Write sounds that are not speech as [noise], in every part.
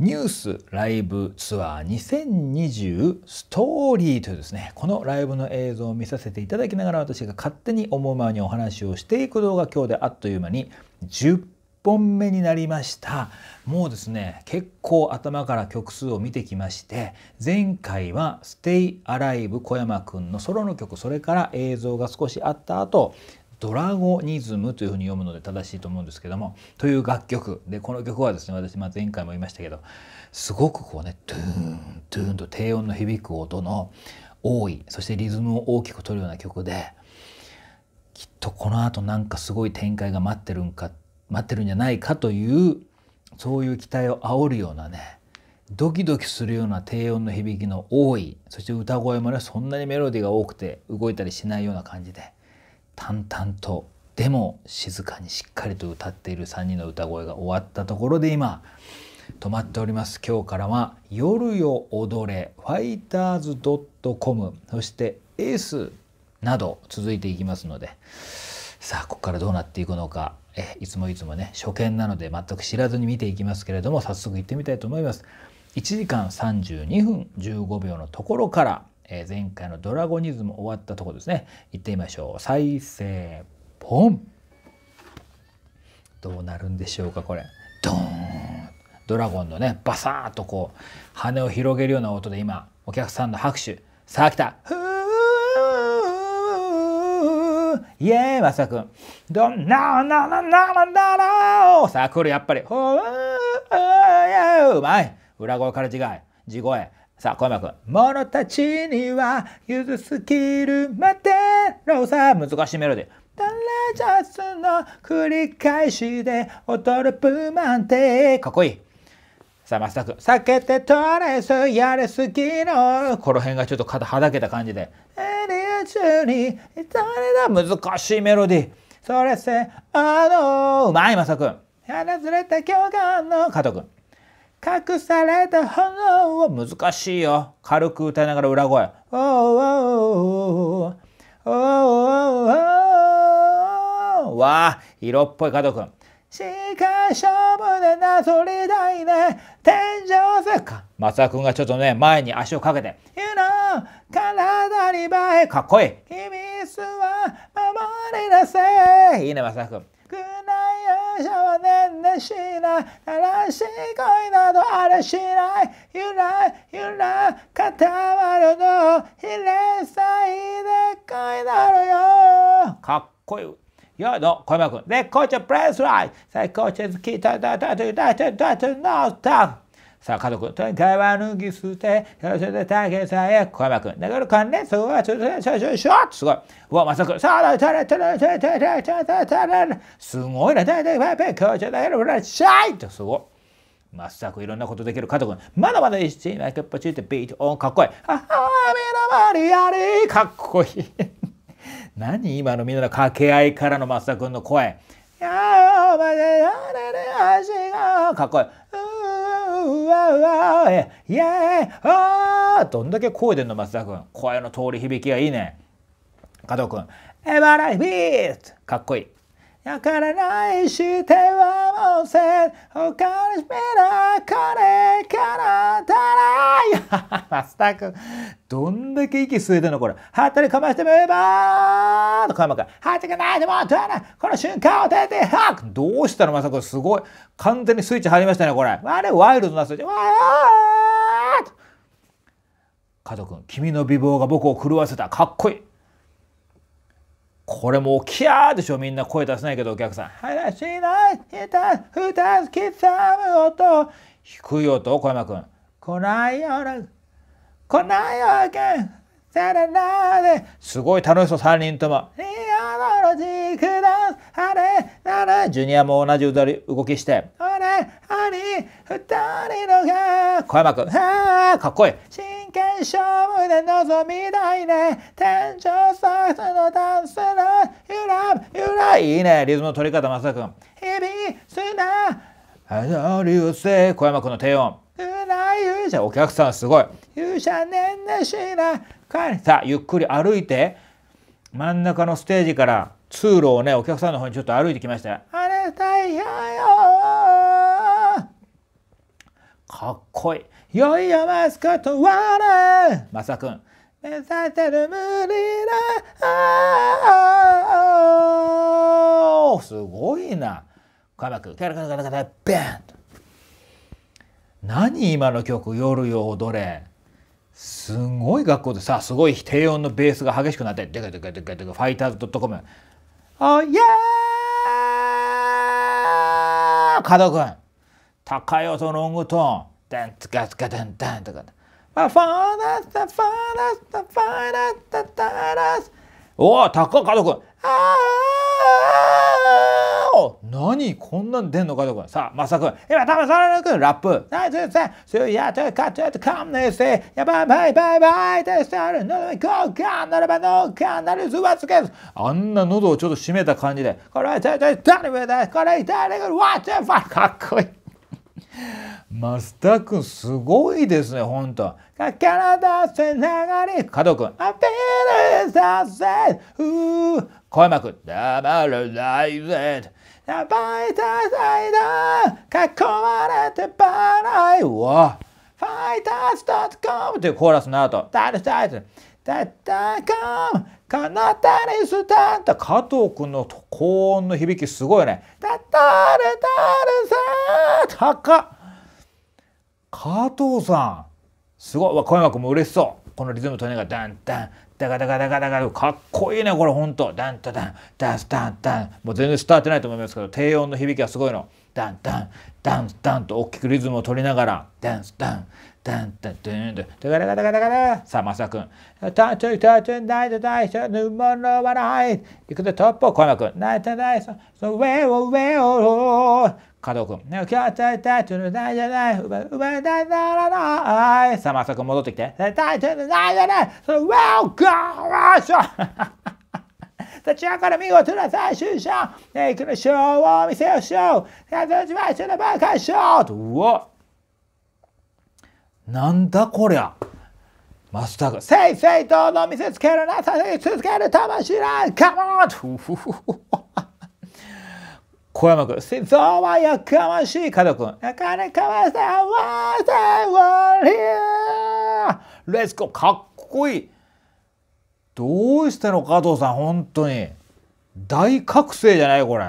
ニュースライブツアー2020ストーリーというですね、このライブの映像を見させていただきながら私が勝手に思うままにお話をしていく動画今日であっという間に10本目になりました。もうですね、結構頭から曲数を見てきまして、前回は Stay Alive 小山くんのソロの曲、それから映像が少しあった後、ドラゴニズムというふうに読むので正しいと思うんですけどもという楽曲でこの曲はですね私前回も言いましたけどすごくこうねトゥーントゥーンと低音の響く音の多いそしてリズムを大きく取るような曲できっとこのあとんかすごい展開が待ってるんか待ってるんじゃないかというそういう期待を煽るようなねドキドキするような低音の響きの多いそして歌声もねそんなにメロディーが多くて動いたりしないような感じで。淡々とでも静かにしっかりと歌っている3人の歌声が終わったところで今止まっております今日からは「夜よ踊れ」「ファイターズ .com」そして「エース」など続いていきますのでさあここからどうなっていくのかえいつもいつもね初見なので全く知らずに見ていきますけれども早速行ってみたいと思います。1時間32分15秒のところからえー、前回のドラゴニズム終わったところですね行ってみましょう再生ポンどうなるんでしょうかこれドーンドラゴンのねバサーッとこう羽を広げるような音で今お客さんの拍手さあ来たイエーイマサ君どんなななななななさあ来るやっぱりほううまい裏声から違い地声さあ、小山くん。者たちには、ゆずすぎるまでのさ、難しいメロディー。ダラジャスの繰り返しで踊るプマンテ。かっこいい。さあ、松田くん。避けて取れす、やれすぎの。この辺がちょっと肩はだけた感じで。エリア中に、誰だ難しいメロディー。それせ、あのうまい、松田くん。やらずれた教官の加藤くん。隠された炎は難しいよ。軽く歌いながら裏声。おーおーおーおーおーおーおーわあ、色っぽい加藤くん。しかしょぶでなぞりたいね。天井せか。松田くんがちょっとね、前に足をかけて。You know, 体に映え。かっこいい。秘密は守りなさい。いいね、松田くん。ない勇者は年々しない悲しい恋などあれしないゆらゆら固まるのひれさいでいなのよかっこいい世の小山君絶ちゃプレスライ最高タ好きタタタタタタタタタたタさあ、家族、とにかわ抜き捨て、それで竹さえ、小山君。だからね、そ層は、ちょちょ、ちょ、ちょ、ちょ、すごい。うわ、まさく、さあ、たら、たら、たら、たら、たたたすごいな、たら、たら、たら、たたたら、ら、シャイっすごい。まっさくいろんなことできる加藤君。まだまだ一心、ーム、キャッパチーってビートオン、かっこいい。あはみのまりあり、かっこいい。何今のみんなの掛け合いからのまっさくんの声。やー、お前で、あれれ、足が、かっこいい。わうわうわイエーイあーどんだけ声出んの松田君声の通り響きがいいね加藤君エバライビートかっこいいだからないしてはもうせ他にしめなれから [laughs] マスター君、どんだけ息吸えてんのこれ。ハッタリかましてみればーとカマか。ハッチがないでも取らないこの瞬間を出て、ハッどうしたのマスター君、すごい。完全にスイッチ入りましたね、これ。あれ、ワイルドなスイッチ。わーと。加藤君、君の美貌が僕を狂わせた。かっこいい。これもうキャーでしょみんな声出せないけどお客さん。話しない、ひた、ふた、刻む音。低い音、小山君。こないよらこないよけんせれなーですごい楽しそう3人とも「リアジークダンスあれなら」ジュニアも同じ踊り動きして「あれあれ二人のが」小山君「ああかっこいい」真剣勝負で望みたいね天井サイズのダンスのゆらゆらいいねリズムの取り方まさくん日々砂な流星小山君の低音じゃあお客さんすごい。勇者ねんねしいな。さあ、ゆっくり歩いて、真ん中のステージから通路をね、お客さんの方にちょっと歩いてきました。あれ大変よかっこいい。よいよマスカット笑うまさくん。目指せる無理だすごいな。カマくん、カラカラカラカラ、ベンと。何今の曲夜よ踊れすごい学校でさすごい低音のベースが激しくなってでかでかでかデカファイターズ .com「おいやー加藤君高い音のロングトーンダンツカツカダンダン」とか「ファーラスタファーラスタファーラスタタラス」おお高っ加藤君ああ何こんなん出んのかとかさあまさくん今たまさらなくラップナイスさそうやとかとやとかんねせやばいばいばいばいでせ。るのどこうかなればのかなるずばつけずあんな喉をちょっと締めた感じでこれはちょいちょい誰もだこれ誰がわっちゃファかっこいい増田君すごいですねほんと。かけら出せ流れ加藤君アピールさせうー声まく黙らないぜやばいたたいだ囲まれてバラいわファイターズ .com というコーラスの後、タルタイトル、タッタカム、カナタリスタンタ、加藤君の高音の響きすごいね。タッタルタルサー、高っ加藤さん、すごい、小山君も嬉しそう。このリズムとねが、ダンダン、ダガダガダガダガかっこいいねこれほんとダンタダンダンダンダンもう全然伝わってないと思いますけど低音の響きはすごいのダンダンダンダンと大きくリズムを取りながらダンダンダンダンダンダンダンダンダンダンダさあまさくんタチン、タチュナイトダイン、ヌモノワライいくでトップを小山くんナイトダイソ上を上ン加藤君。ね、キャッータイトルないじゃない。うば、うば、だ、だ、だ、だ、い。さあ、まさく戻ってきて。タイトルないじゃない。ワー、ワーショ立ち上がる見事な最終章。のを見せよあ、バカと、うわ。なんだこりゃ。マスターが、せいせいとの見せつけるなさせ続ける魂だ。カモン小山君、そうはやかましい加藤君、なかなかわあわせ、わりゃレッツゴーかっこいいどうしたの加藤さん、んとに。大覚醒じゃないこれ。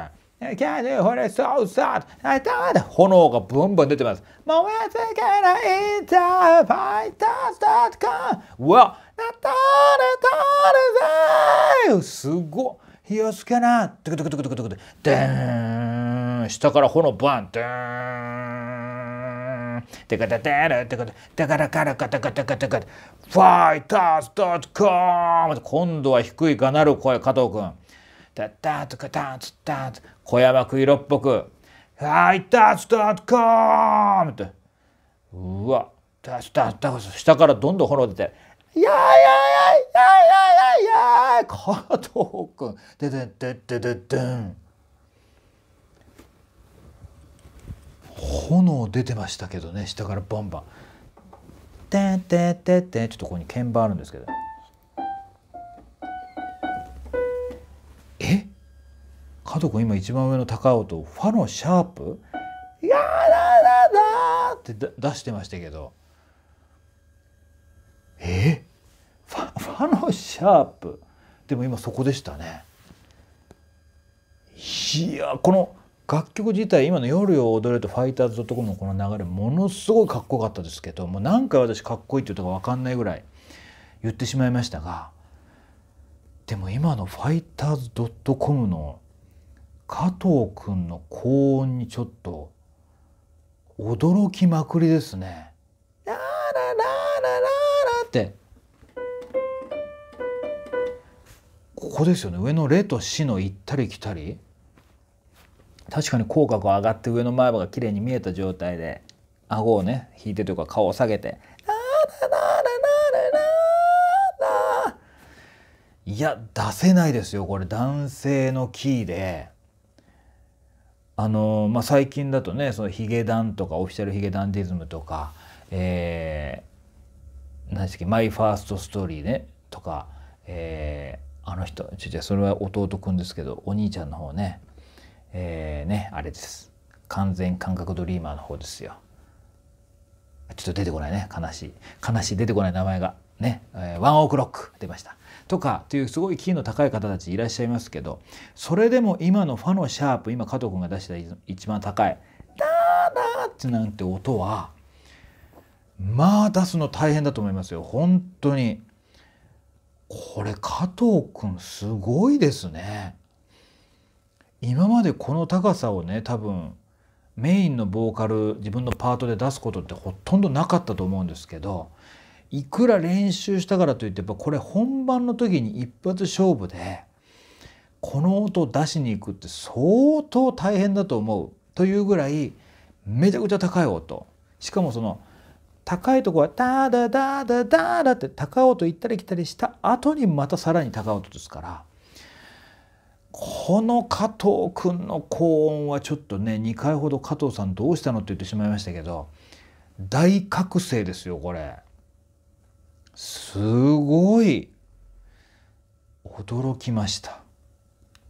炎がブンブン出てます。燃え尽きないインターファイターズドットコうわ、うたれたれぜすごっ。火をつけなトゥクトゥクトゥクトゥクトゥクでーん下から炎バンでーんテカテテルテカテテカラカラカタカタカタカタファイターズドットコム今度は低いがなる声加藤君タッタッタカタッタッタ小山く色っぽくファイターズドットコムってうわタッタッタ下からどんどん炎出ていやいやいやいやいやいや加藤君ででんででででん炎出てましたけどね下からバんてんてんてん」ちょっとここに鍵盤あるんですけどえ加藤君今一番上の高尾とファのシャープ「やだだだ!」って出してましたけどえシャープでも今そこでしたねいやこの楽曲自体今の「夜を踊れ」と「ファイターズ .com」のこの流れものすごいかっこよかったですけどもう何回私かっこいいって言ったか分かんないぐらい言ってしまいましたがでも今の「ファイターズ .com」の加藤君の高音にちょっと驚きまくりですね。ララララララってここですよね上の「レ」と「シ」の行ったり来たり確かに口角上がって上の前歯が綺麗に見えた状態で顎をね引いてというか顔を下げていや出せないですよこれ男性のキーで。あのまあ、最近だとねそのヒゲダンとかオフィシャルヒゲダンディズムとか、えー、何でしたっけ「マイ・ファースト・ストーリーね」とか、えあの人ちょちょそれは弟くんですけどお兄ちゃんの方ねえー、ねあれです完全感覚ドリーマーの方ですよちょっと出てこないね悲しい悲しい出てこない名前がね、えー、ワンオークロック出ましたとかっていうすごいキーの高い方たちいらっしゃいますけどそれでも今のファのシャープ今加藤君が出した一番高い「ダーダー」ってなんて音はまあ出すの大変だと思いますよ本当にこれ加藤君すごいですね。今までこの高さをね多分メインのボーカル自分のパートで出すことってほとんどなかったと思うんですけどいくら練習したからといってやっぱこれ本番の時に一発勝負でこの音を出しに行くって相当大変だと思うというぐらいめちゃくちゃ高い音しかもその高いとこはダダダダダダって高音行ったり来たりした後にまたさらに高音ですからこの加藤君の高音はちょっとね2回ほど加藤さんどうしたのって言ってしまいましたけど大覚醒ですよこれすごい驚きました。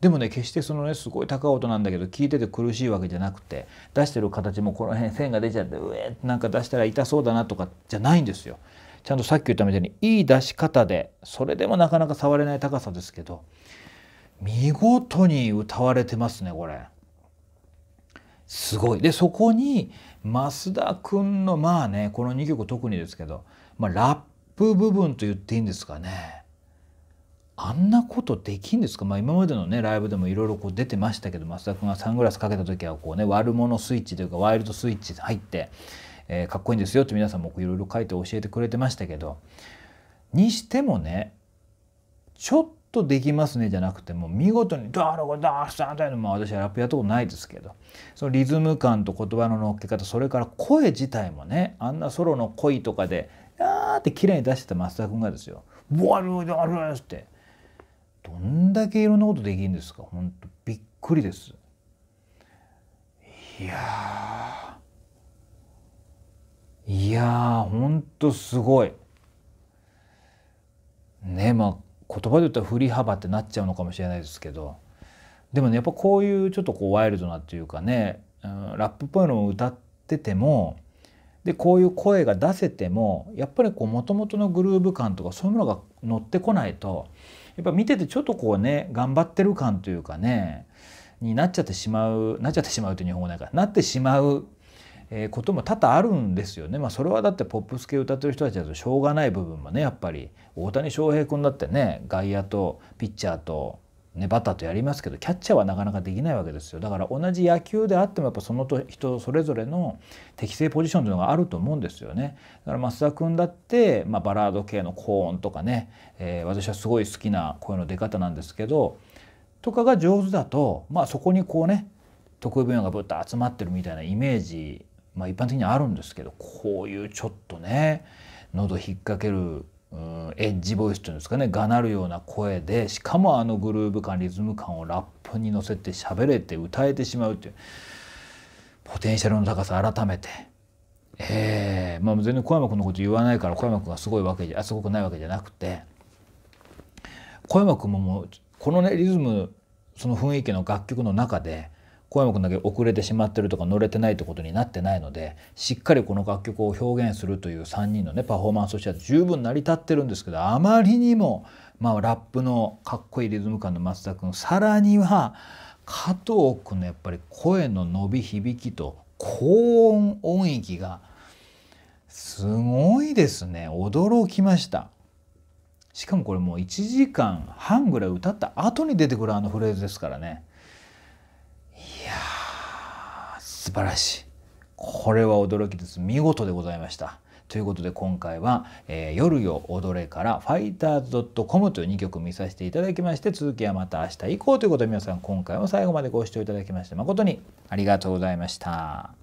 でもね決してそのねすごい高い音なんだけど聞いてて苦しいわけじゃなくて出してる形もこの辺線が出ちゃってうえっなんか出したら痛そうだなとかじゃないんですよ。ちゃんとさっき言ったみたいにいい出し方でそれでもなかなか触れない高さですけど見事に歌われてますねこれ。すごい。でそこに増田君のまあねこの2曲特にですけど、まあ、ラップ部分と言っていいんですかね。あんなことできんですか、まあ、今までのねライブでもいろいろ出てましたけど増田君がサングラスかけた時はこうね悪者スイッチというかワイルドスイッチ入って、えー、かっこいいんですよって皆さんもいろいろ書いて教えてくれてましたけどにしてもねちょっとできますねじゃなくても見事に「ダーロゴダースタン」というのも私はラップやったことないですけどそのリズム感と言葉の乗っけ方それから声自体もねあんなソロの恋とかで「あー」って綺麗に出してた増田君がですよ「ワルダーって。どんだけいろんなことできるんですか本当びっくりですいやいやーすごいねまあ言葉で言ったら振り幅ってなっちゃうのかもしれないですけどでもねやっぱこういうちょっとこうワイルドなっていうかね、うん、ラップっぽいのを歌っててもでこういう声が出せてもやっぱりもともとのグルーヴ感とかそういうものが乗ってこないとやっぱ見ててちょっとこうね頑張ってる感というかねになっちゃってしまうなっちゃってしまうという日本語ないからなってしまうことも多々あるんですよね。まあ、それはだってポップス系歌ってる人たちだとしょうがない部分もねやっぱり大谷翔平君だってね外野とピッチャーとね、バッターとやりますけどキャッチャーはなかなかできないわけですよだから同じ野球であってもやっぱそのと人それぞれの適正ポジションというのがあると思うんですよねだから増田君だって、まあ、バラード系の高音とかね、えー、私はすごい好きな声の出方なんですけどとかが上手だと、まあ、そこにこうね得意分野がぶっと集まってるみたいなイメージ、まあ、一般的にはあるんですけどこういうちょっとね喉引っ掛けるエッジボイスというんですかねがなるような声でしかもあのグルーヴ感リズム感をラップに乗せて喋れて歌えてしまうというポテンシャルの高さ改めて。えー、まあ、全然小山君のこと言わないから小山君がすごいわけじゃすごくないわけじゃなくて小山君ももうこのねリズムその雰囲気の楽曲の中で小山君だけ遅れてしまってるとか乗れてないってことになってないのでしっかりこの楽曲を表現するという3人のねパフォーマンスとしては十分成り立ってるんですけどあまりにも、まあ、ラップのかっこいいリズム感の松田君さらには加藤君のやっぱり声の伸び響きと高音音域がすごいですね驚きました。しかもこれもう1時間半ぐらい歌った後に出てくるあのフレーズですからね。素晴らしい。これは驚きです。見事でございました。ということで今回は、えー、夜よ踊れからファイターズ .com という2曲見させていただきまして続きはまた明日以降ということで皆さん今回も最後までご視聴いただきまして誠にありがとうございました。